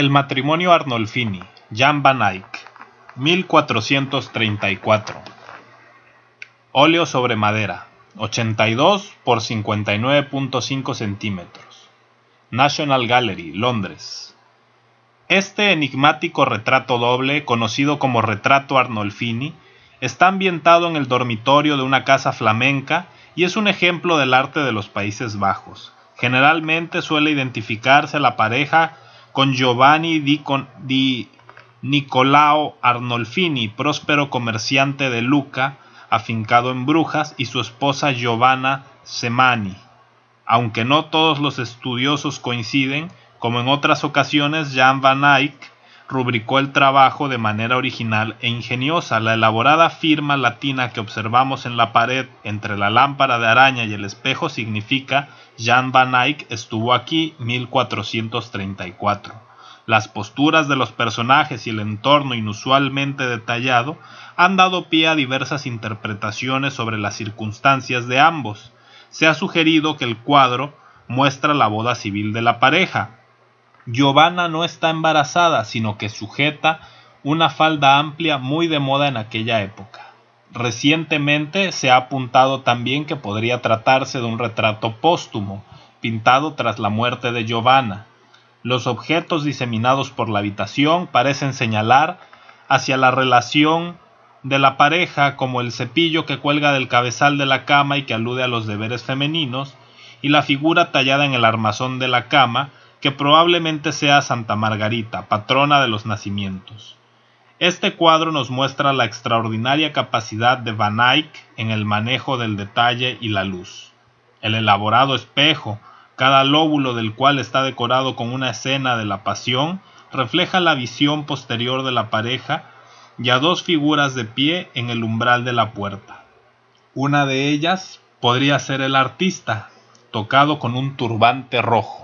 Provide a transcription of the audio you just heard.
El matrimonio Arnolfini, Jan van Eyck, 1434. Óleo sobre madera, 82 por 59.5 centímetros. National Gallery, Londres. Este enigmático retrato doble, conocido como retrato Arnolfini, está ambientado en el dormitorio de una casa flamenca y es un ejemplo del arte de los Países Bajos. Generalmente suele identificarse la pareja con Giovanni di, Nicolao Arnolfini, próspero comerciante de Luca, afincado en Brujas, y su esposa Giovanna Semani. Aunque no todos los estudiosos coinciden, como en otras ocasiones, Jan van Eyck rubricó el trabajo de manera original e ingeniosa. La elaborada firma latina que observamos en la pared entre la lámpara de araña y el espejo significa Jan van Eyck estuvo aquí 1434. Las posturas de los personajes y el entorno inusualmente detallado han dado pie a diversas interpretaciones sobre las circunstancias de ambos. Se ha sugerido que el cuadro muestra la boda civil de la pareja, Giovanna no está embarazada, sino que sujeta una falda amplia muy de moda en aquella época. Recientemente se ha apuntado también que podría tratarse de un retrato póstumo, pintado tras la muerte de Giovanna. Los objetos diseminados por la habitación parecen señalar hacia la relación de la pareja como el cepillo que cuelga del cabezal de la cama y que alude a los deberes femeninos, y la figura tallada en el armazón de la cama, que probablemente sea Santa Margarita, patrona de los nacimientos. Este cuadro nos muestra la extraordinaria capacidad de Van Eyck en el manejo del detalle y la luz. El elaborado espejo, cada lóbulo del cual está decorado con una escena de la pasión, refleja la visión posterior de la pareja y a dos figuras de pie en el umbral de la puerta. Una de ellas podría ser el artista, tocado con un turbante rojo